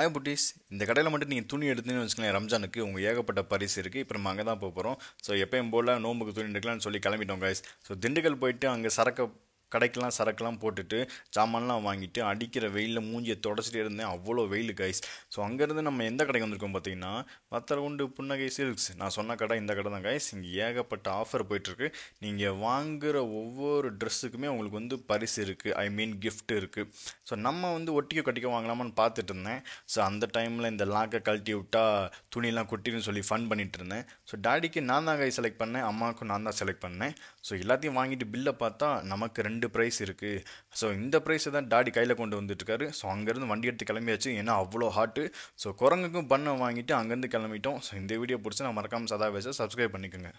hi Buddhist இந்த கடையில் மட்டும் நீங்கள் துணி எடுத்துன்னு வச்சுக்கலாம் ரம்ஜானுக்கு உங்கள் ஏகப்பட்ட பரிசு இருக்குது இப்போ நம்ம அங்கே தான் போக போகிறோம் ஸோ எப்பயும் போல் நோம்புக்கு துணி எடுக்கலாம்னு சொல்லி கிளம்பிட்டோம் கைஸ் ஸோ திண்டுக்கல் போயிட்டு அங்கே சரக்கு கடைக்கெலாம் சரக்குலாம் போட்டுட்டு சாமான்லாம் வாங்கிட்டு அடிக்கிற வெயிலில் மூஞ்சியை தொடச்சிட்டே இருந்தேன் அவ்வளோ வெயில் கைஸ் ஸோ அங்கேருந்து நம்ம எந்த கடைக்கு வந்திருக்கோம் பார்த்தீங்கன்னா வத்தரகுண்டு புன்னகை சில்க்ஸ் நான் சொன்ன கடை இந்த கடை தான் கைஸ் இங்கே ஏகப்பட்ட ஆஃபர் போயிட்டுருக்கு நீங்கள் வாங்குகிற ஒவ்வொரு ட்ரெஸ்ஸுக்குமே உங்களுக்கு வந்து பரிசு இருக்குது ஐ மீன் கிஃப்ட் இருக்குது ஸோ நம்ம வந்து ஒட்டிக்க கட்டிக்க வாங்கலாமான்னு பார்த்துட்டு இருந்தேன் ஸோ அந்த டைமில் இந்த லாக்கை கழட்டி விட்டால் துணியெலாம் கொட்டிடுன்னு சொல்லி ஃபன் பண்ணிகிட்டு இருந்தேன் ஸோ டேடிக்கு நான் தான் கை செலக்ட் பண்ணேன் அம்மாவுக்கும் நான் தான் செலக்ட் பண்ணேன் ஸோ எல்லாத்தையும் வாங்கிட்டு பில்லை பார்த்தா நமக்கு ரெண்டு ரெண்டு ப்ரைஸ் இருக்குது ஸோ இந்த ப்ரைஸை தான் டாடி கையில் கொண்டு வந்துட்டுருக்காரு ஸோ அங்கேருந்து வண்டி எடுத்து கிளம்பியாச்சு ஏன்னா அவ்வளோ ஹாட்டு ஸோ குரங்குக்கும் பண்ணை வாங்கிட்டு அங்கேருந்து கிளம்பிட்டோம் ஸோ இந்த வீடியோ பிடிச்சி நான் மறக்காமல் சதா பேச சப்ஸ்கிரைப் பண்ணிக்கோங்க